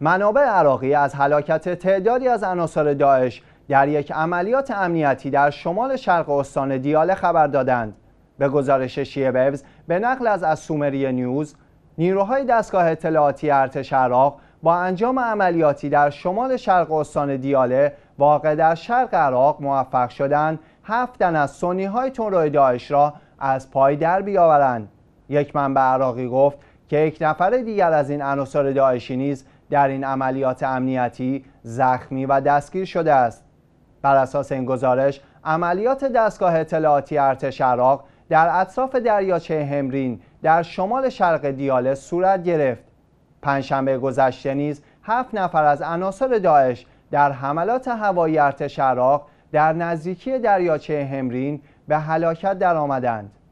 منابع عراقی از هلاکت تعدادی از عناصر داعش در یک عملیات امنیتی در شمال شرق استان دیاله خبر دادند به گزارش شیبوز به نقل از از سومری نیوز نیروهای دستگاه اطلاعاتی ارتش عراق با انجام عملیاتی در شمال شرق استان دیاله واقع در شرق عراق موفق شدند هفت تن از سنی های تنروی داعش را از پای در بیاورند یک منبع عراقی گفت که یک نفر دیگر از این عناصر داعشی نیز در این عملیات امنیتی زخمی و دستگیر شده است بر اساس این گزارش عملیات دستگاه اطلاعاتی ارتش عراق در اطراف دریاچه همرین در شمال شرق دیاله صورت گرفت پنجشنبه گذشته نیز هفت نفر از عناصر داعش در حملات هوایی ارتش عراق در نزدیکی دریاچه همرین به هلاکت درآمدند